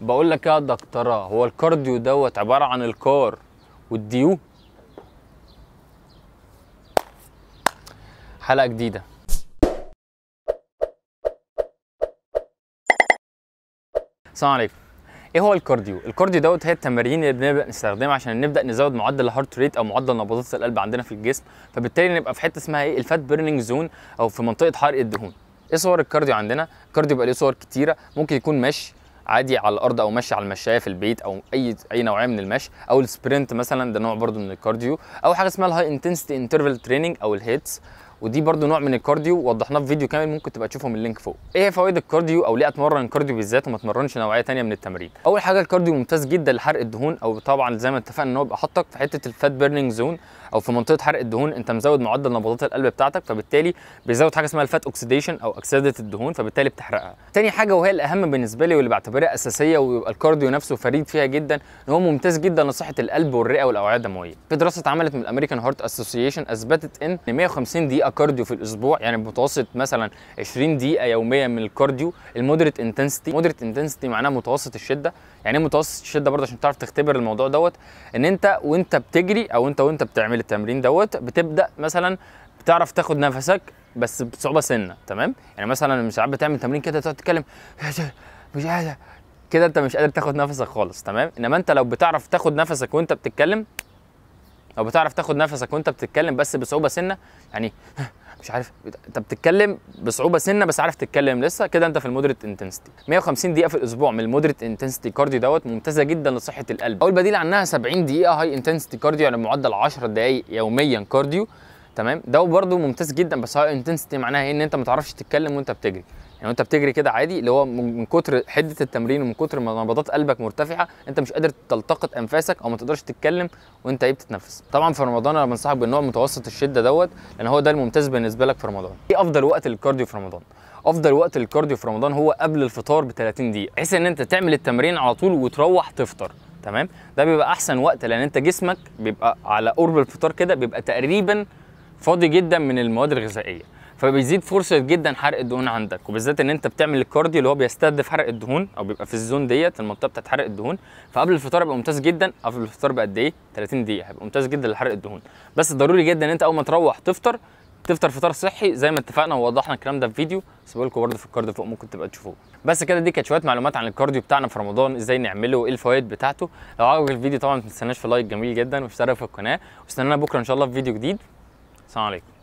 بقول لك يا دكتوره هو الكارديو دوت عباره عن الكار والديو حلقه جديده السلام عليكم ايه هو الكارديو الكارديو دوت هي التمارين اللي بنبدا نستخدمها عشان نبدا نزود معدل الهارت ريت او معدل نبضات القلب عندنا في الجسم فبالتالي نبقى في حته اسمها ايه الفات بيرنينج زون او في منطقه حرق الدهون ايه صور الكارديو عندنا الكارديو بقى ليه صور كتيره ممكن يكون مشي عادي على الارض او مشي على المشايه في البيت او اي اي نوعيه من المشي او السبرنت مثلا ده نوع برضو من الكارديو او حاجه اسمها الهاي انتنسيتي انترفال تريننج او الهيتس ودي برده نوع من الكارديو وضحناه في فيديو كامل ممكن تبقى تشوفهم اللينك فوق ايه هي فوائد الكارديو او ليه اتمرن الكارديو بالذات وما اتمرنش نوعيه ثانيه من التمرين اول حاجه الكارديو ممتاز جدا لحرق الدهون او طبعا زي ما اتفقنا ان هو بيبقى حاطك في حته الفات بيرنينج زون او في منطقه حرق الدهون انت مزود معدل نبضات القلب بتاعتك فبالتالي بيزود حاجه اسمها الفات اوكسيديشن او اكسده الدهون فبالتالي بتحرقها تاني حاجه وهي الاهم بالنسبه لي واللي بعتبرها اساسيه ويبقى الكارديو نفسه فريد فيها جدا ان هو ممتاز جدا لصحه القلب والرئه والاوعيه الدمويه في دراسه اتعملت من الامريكان هارت اسوسيشن اثبتت ان 150 دقيقه دقيقه كارديو في الاسبوع يعني متوسط مثلا 20 دقيقه يوميا من الكارديو المودريت انتنسيتي مودريت انتنسيتي معناها متوسط الشده يعني ايه متوسط الشده برضه عشان تعرف تختبر الموضوع دوت ان انت وانت بتجري او انت وانت بتعمل التمرين دوت بتبدا مثلا بتعرف تاخد نفسك بس بصعوبه سنه تمام يعني مثلا ساعات بتعمل تمرين كده تقعد تتكلم مش قادر كده انت مش قادر تاخد نفسك خالص تمام انما انت لو بتعرف تاخد نفسك وانت بتتكلم لو بتعرف تاخد نفسك وانت بتتكلم بس بصعوبه سنه يعني مش عارف انت بتتكلم بصعوبه سنه بس عارف تتكلم لسه كده انت في المودريت انتنسيتي 150 دقيقه في الاسبوع من المودريت انتنسيتي كارديو دوت ممتازه جدا لصحه القلب او البديل عنها 70 دقيقه هاي انتنسيتي كارديو يعني معدل 10 دقائق يوميا كارديو تمام ده برده ممتاز جدا بس هاي انتنسيتي معناها ايه ان انت ما تعرفش تتكلم وانت بتجري يعني انت بتجري كده عادي اللي هو من كتر حده التمرين ومن كتر ما نبضات قلبك مرتفعه انت مش قادر تلتقط انفاسك او ما تقدرش تتكلم وانت ايه بتتنفس طبعا في رمضان انا بنصحك بالنوع متوسط الشده دوت لان هو ده الممتاز بالنسبه لك في رمضان ايه افضل وقت للكارديو في رمضان افضل وقت للكارديو في رمضان هو قبل الفطار ب 30 دقيقه بحيث ان انت تعمل التمرين على طول وتروح تفطر تمام ده بيبقى احسن وقت لان انت جسمك بيبقى على قرب الفطار كده بيبقى تقريبا فاضي جدا من المواد الغذائيه فبيزيد فرصه جدا حرق الدهون عندك وبالذات ان انت بتعمل الكارديو اللي هو بيستهدف حرق الدهون او بيبقى في الزون ديت المنطقه بتاعت حرق الدهون فقبل الفطار يبقى ممتاز جدا قبل الفطار بقد ايه 30 دقيقه هيبقى ممتاز جدا لحرق الدهون بس ضروري جدا ان انت اول ما تروح تفطر تفطر فطار صحي زي ما اتفقنا ووضحنا الكلام ده في فيديو سيبه لكم برده في الكارديو فوق ممكن تبقى تشوفوه بس كده دي كانت شويه معلومات عن الكارديو بتاعنا في رمضان ازاي نعمله وايه الفوائد بتاعته لو عجبك الفيديو طبعا ما تنسناش في لايك جميل جدا واشترك في القناه واستنانا بكره ان شاء الله في فيديو جديد السلام عليكم